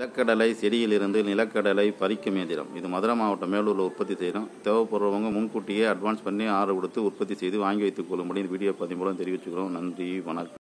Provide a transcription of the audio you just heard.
நிலக்கடலை செடியிலிருந்து நிலக்கடலை பறிக்கும் இயந்திரம் இது மதுரை மாவட்டம் மேலூரில் உற்பத்தி செய்கிறோம் தேவைப்படுறவங்க முன்கூட்டியே அட்வான்ஸ் பண்ணி ஆர்டர் கொடுத்து உற்பத்தி செய்து வாங்கி வைத்துக் கொள்ளும்படி வீடியோ பதிவு மூலம் தெரிவிச்சுக்கிறோம் நன்றி வணக்கம்